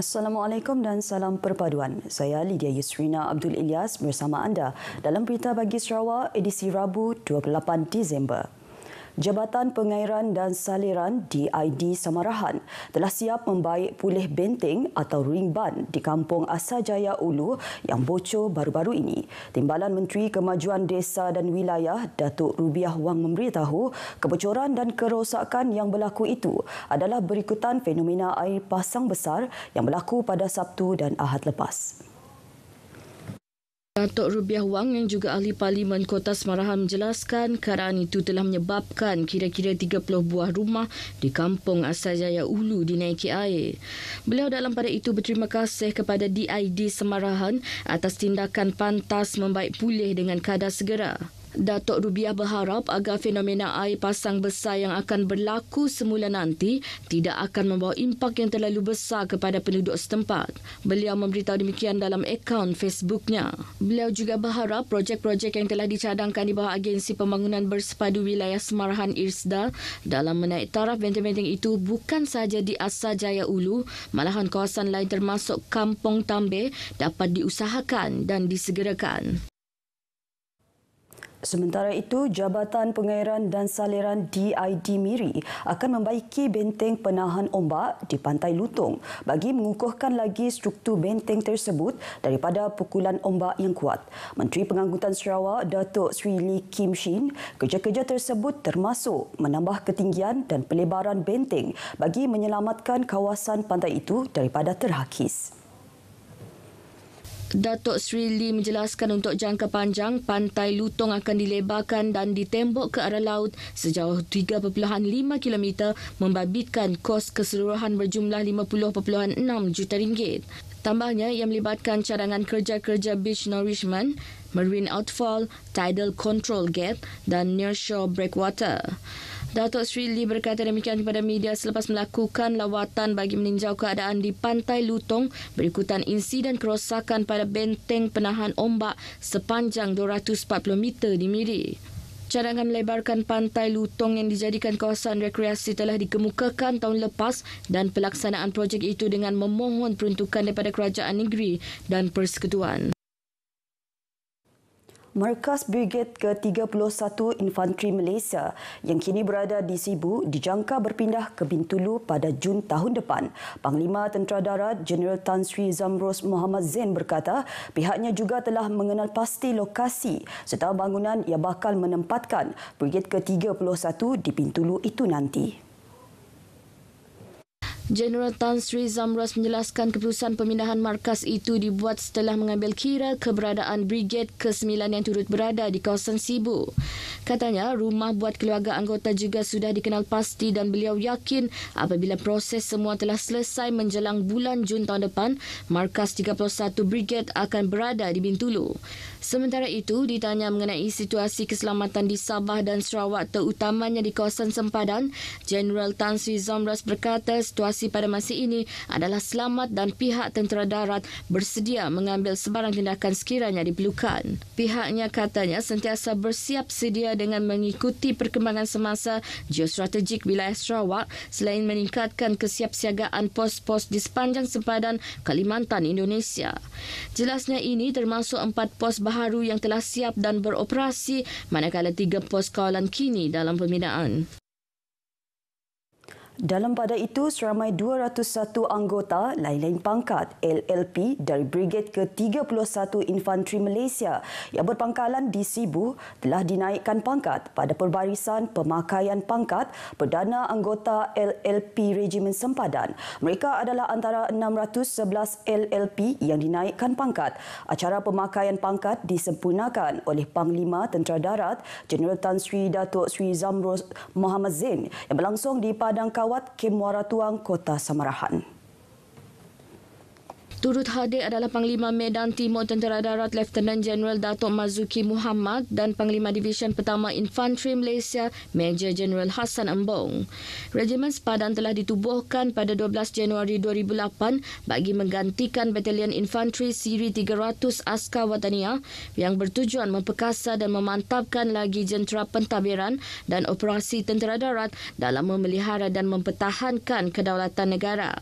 Assalamualaikum dan salam perpaduan. Saya Lydia Yusrina Abdul Ilyas bersama anda dalam berita bagi Sarawak edisi Rabu 28 Disember. Jabatan Pengairan dan Saliran DID Samarahan telah siap membaik pulih benteng atau ringban di Kampung Asajaya Ulu yang bocor baru-baru ini. Timbalan Menteri Kemajuan Desa dan Wilayah Datuk Rubiah Wang memberitahu kebocoran dan kerosakan yang berlaku itu adalah berikutan fenomena air pasang besar yang berlaku pada Sabtu dan Ahad lepas. Datuk Rubiah Wang yang juga ahli Parlimen Kota Semarahan menjelaskan keadaan itu telah menyebabkan kira-kira 30 buah rumah di kampung Asal Jaya Ulu dinaiki air. Beliau dalam pada itu berterima kasih kepada DID Semarahan atas tindakan pantas membaik pulih dengan kadar segera. Datuk Rubiah berharap agar fenomena air pasang besar yang akan berlaku semula nanti tidak akan membawa impak yang terlalu besar kepada penduduk setempat. Beliau memberitahu demikian dalam akaun Facebooknya. Beliau juga berharap projek-projek yang telah dicadangkan di bawah agensi pembangunan bersepadu wilayah Semarahan Irsda dalam menaik taraf benteng-benteng itu bukan sahaja di Asah Jaya Ulu, malahan kawasan lain termasuk Kampung Tambe dapat diusahakan dan disegerakan. Sementara itu, Jabatan Pengairan dan Saliran DID Miri akan membaiki benteng penahan ombak di Pantai Lutong bagi mengukuhkan lagi struktur benteng tersebut daripada pukulan ombak yang kuat. Menteri Pengangkutan Sarawak, Datuk Sri Lee Kim Shin, kerja-kerja tersebut termasuk menambah ketinggian dan pelebaran benteng bagi menyelamatkan kawasan pantai itu daripada terhakis. Datuk Sri Lee menjelaskan untuk jangka panjang, Pantai Lutong akan dilebarkan dan ditembok ke arah laut sejauh 3.5 km membabitkan kos keseluruhan berjumlah 50.6 juta ringgit. Tambahnya, ia melibatkan cadangan kerja-kerja Beach Nourishment, Marine Outfall, Tidal Control gate dan Nearshore Breakwater. Datuk Sri Lee berkata demikian kepada media selepas melakukan lawatan bagi meninjau keadaan di Pantai Lutong berikutan insiden kerosakan pada benteng penahan ombak sepanjang 240 meter di Miri. Cadangan melebarkan pantai Lutong yang dijadikan kawasan rekreasi telah dikemukakan tahun lepas dan pelaksanaan projek itu dengan memohon peruntukan daripada kerajaan negeri dan persekutuan. Markas Brigade ke-31 Infanteri Malaysia yang kini berada di Sibu dijangka berpindah ke Bintulu pada Jun tahun depan. Panglima Tentera Darat Jeneral Tan Sri Zamros Muhammad Zain berkata pihaknya juga telah mengenal pasti lokasi serta bangunan yang bakal menempatkan Brigade ke-31 di Bintulu itu nanti. Jeneral Tan Sri Zamros menjelaskan keputusan pemindahan markas itu dibuat setelah mengambil kira keberadaan briged ke-9 yang turut berada di kawasan Sibu. Katanya, rumah buat keluarga anggota juga sudah dikenal pasti dan beliau yakin apabila proses semua telah selesai menjelang bulan Jun tahun depan, markas 31 briged akan berada di Bintulu. Sementara itu, ditanya mengenai situasi keselamatan di Sabah dan Sarawak terutamanya di kawasan Sempadan, Jeneral Tan Sri Zamros berkata situasi aksi pada masa ini adalah selamat dan pihak tentera darat bersedia mengambil sebarang tindakan sekiranya diperlukan. Pihaknya katanya sentiasa bersiap sedia dengan mengikuti perkembangan semasa geostrategik wilayah Sarawak selain meningkatkan kesiapsiagaan pos-pos di sepanjang sempadan Kalimantan Indonesia. Jelasnya ini termasuk empat pos baharu yang telah siap dan beroperasi manakala tiga pos kawalan kini dalam pembinaan. Dalam pada itu, seramai 201 anggota lain-lain pangkat LLP dari Brigade ke-31 Infanteri Malaysia yang berpangkalan di Sibu telah dinaikkan pangkat pada perbarisan pemakaian pangkat Perdana Anggota LLP Regimen Sempadan. Mereka adalah antara 611 LLP yang dinaikkan pangkat. Acara pemakaian pangkat disempurnakan oleh Panglima Tentera Darat Jeneral Tan Sri Datuk Sri Zamrus Muhammad Zain yang berlangsung di Padang Kawasan pesawat Kemuara Tuang Kota Samarahan. Turut hadir adalah Panglima Medan Timur Tentera Darat Lieutenant General Datuk Mazuki Muhammad dan Panglima Division Pertama Infanteri Malaysia Major General Hassan Embong. Regimen Sepadan telah ditubuhkan pada 12 Januari 2008 bagi menggantikan Batalion Infanteri Siri 300 Askar Watania yang bertujuan memperkasa dan memantapkan lagi jentera pentadbiran dan operasi tentera darat dalam memelihara dan mempertahankan kedaulatan negara.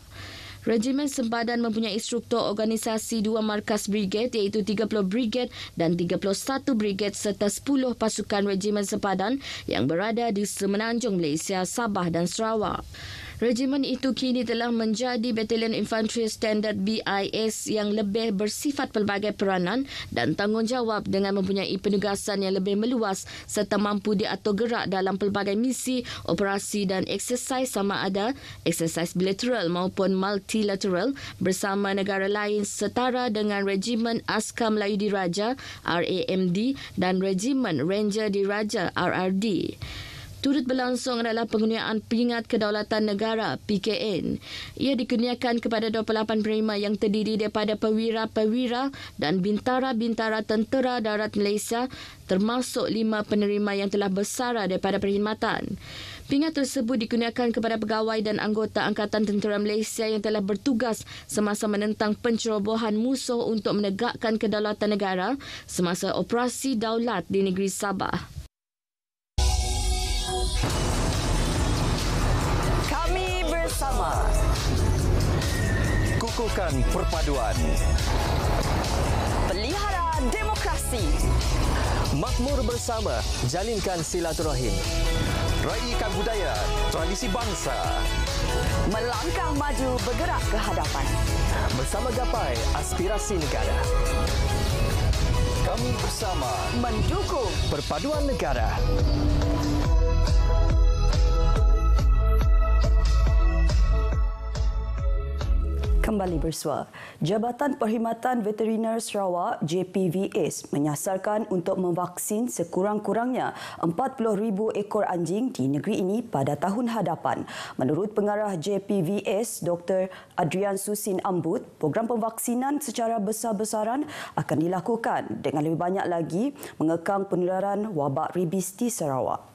Regimen Sempadan mempunyai struktur organisasi dua markas brigade iaitu 30 brigade dan 31 brigade serta 10 pasukan Regimen Sempadan yang berada di Semenanjung Malaysia, Sabah dan Sarawak. Regimen itu kini telah menjadi Battalion Infantry Standard BIS yang lebih bersifat pelbagai peranan dan tanggungjawab dengan mempunyai penugasan yang lebih meluas serta mampu diatur gerak dalam pelbagai misi, operasi dan eksersis sama ada eksersis bilateral maupun multilateral bersama negara lain setara dengan Regimen Askar Melayu Diraja RAMD dan Regimen Ranger Diraja RRD turut berlangsung adalah pengenian peringat kedaulatan negara PKN. Ia dikurniakan kepada 28 penerima yang terdiri daripada perwira-perwira dan bintara-bintara tentera darat Malaysia termasuk lima penerima yang telah bersara daripada perkhidmatan. Pingat tersebut digunakan kepada pegawai dan anggota Angkatan Tentera Malaysia yang telah bertugas semasa menentang pencerobohan musuh untuk menegakkan kedaulatan negara semasa operasi daulat di negeri Sabah. lakukan perpaduan. Pelihara demokrasi. Makmur bersama, jalinkan silaturahim. Raikan budaya, tradisi bangsa. Melangkah maju bergerak ke hadapan. Bersama gapai aspirasi negara. Kami bersama mendukung perpaduan negara. kembali bersua. Jabatan Perkhidmatan Veteriner Sarawak JPVS menyasarkan untuk memvaksin sekurang-kurangnya 40,000 ekor anjing di negeri ini pada tahun hadapan. Menurut pengarah JPVS Dr. Adrian Susin Ambut, program pemvaksinan secara besar-besaran akan dilakukan dengan lebih banyak lagi mengekang penularan wabak ribis di Sarawak.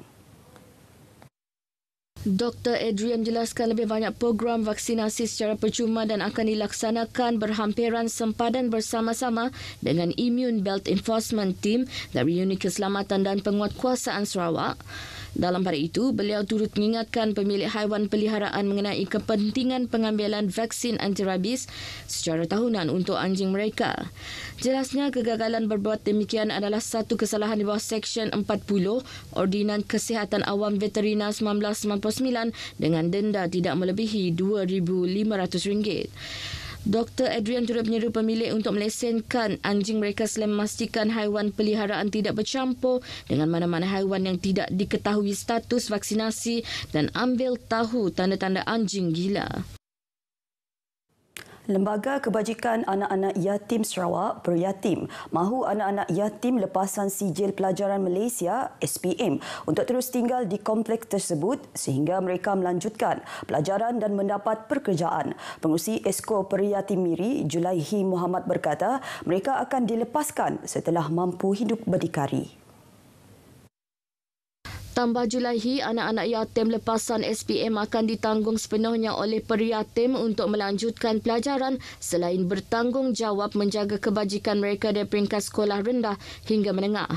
Dr. Adrian menjelaskan lebih banyak program vaksinasi secara percuma dan akan dilaksanakan berhampiran sempadan bersama-sama dengan Immune Belt Enforcement Team dari Unit Keselamatan dan Penguatkuasaan Sarawak. Dalam pada itu, beliau turut mengingatkan pemilik haiwan peliharaan mengenai kepentingan pengambilan vaksin antirabies secara tahunan untuk anjing mereka. Jelasnya, kegagalan berbuat demikian adalah satu kesalahan di bawah Seksyen 40 Ordinan Kesihatan Awam Veterina 1999 dengan denda tidak melebihi RM2,500. Dr. Adrian turut menyeru pemilik untuk melesenkan anjing mereka selain memastikan haiwan peliharaan tidak bercampur dengan mana-mana haiwan yang tidak diketahui status vaksinasi dan ambil tahu tanda-tanda anjing gila. Lembaga Kebajikan Anak-anak Yatim Sarawak Beryatim mahu anak-anak yatim lepasan sijil pelajaran Malaysia SPM untuk terus tinggal di kompleks tersebut sehingga mereka melanjutkan pelajaran dan mendapat pekerjaan. Pengerusi Esko Peryatim Miri Julaihi Muhammad berkata, mereka akan dilepaskan setelah mampu hidup berdikari. Tambah Julaihi, anak-anak yatim lepasan SPM akan ditanggung sepenuhnya oleh periyatim untuk melanjutkan pelajaran selain bertanggungjawab menjaga kebajikan mereka dari peringkat sekolah rendah hingga menengah.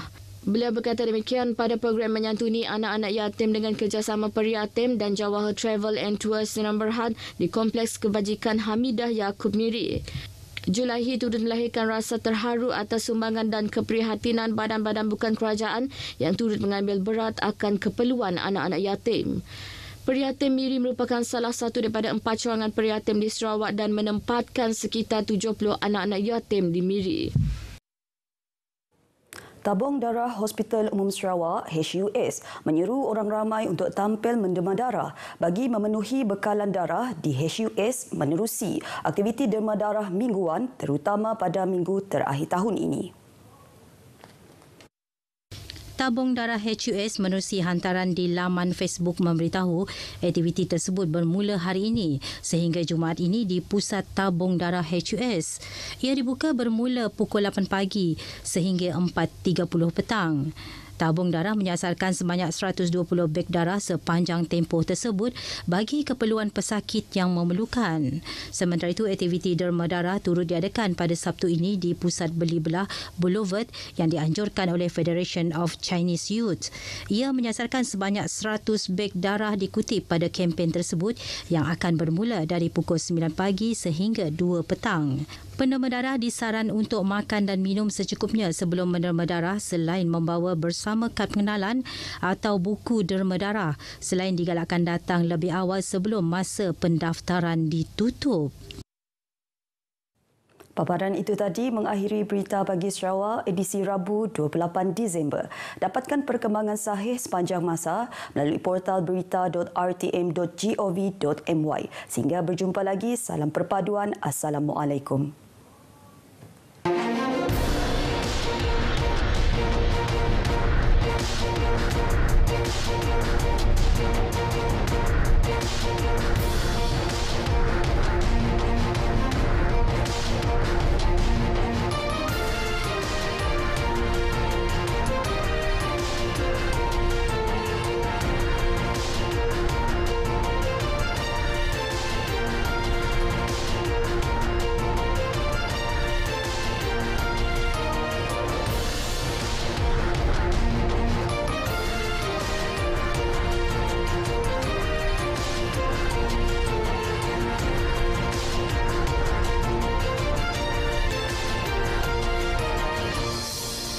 Beliau berkata demikian pada program menyantuni anak-anak yatim dengan kerjasama periyatim dan Jawaharlal Travel and Tours No. 1 di Kompleks Kebajikan Hamidah Yaakob Miri. Julahi turut melahirkan rasa terharu atas sumbangan dan keprihatinan badan-badan bukan kerajaan yang turut mengambil berat akan keperluan anak-anak yatim. Periatim Miri merupakan salah satu daripada empat cawangan periatim di Sarawak dan menempatkan sekitar 70 anak-anak yatim di Miri. Tabung Darah Hospital Umum Sarawak HUS menyeru orang ramai untuk tampil mendema darah bagi memenuhi bekalan darah di HUS menerusi aktiviti derma darah mingguan terutama pada minggu terakhir tahun ini. Tabung Darah HUS menerusi hantaran di laman Facebook memberitahu aktiviti tersebut bermula hari ini sehingga Jumaat ini di Pusat Tabung Darah HUS. Ia dibuka bermula pukul 8 pagi sehingga 4.30 petang. Tabung darah menyasarkan sebanyak 120 beg darah sepanjang tempoh tersebut bagi keperluan pesakit yang memerlukan. Sementara itu, aktiviti derma darah turut diadakan pada Sabtu ini di Pusat Beli Belah Boulevard yang dianjurkan oleh Federation of Chinese Youth. Ia menyasarkan sebanyak 100 beg darah dikutip pada kempen tersebut yang akan bermula dari pukul 9 pagi sehingga 2 petang. Penderma darah disaran untuk makan dan minum secukupnya sebelum menderma darah selain membawa bersama bersama kad pengenalan atau buku derma darah selain digalakkan datang lebih awal sebelum masa pendaftaran ditutup. Paparan itu tadi mengakhiri berita bagi Sarawak edisi Rabu 28 Disember. Dapatkan perkembangan sahih sepanjang masa melalui portal berita.rtm.gov.my. Sehingga berjumpa lagi, salam perpaduan. Assalamualaikum.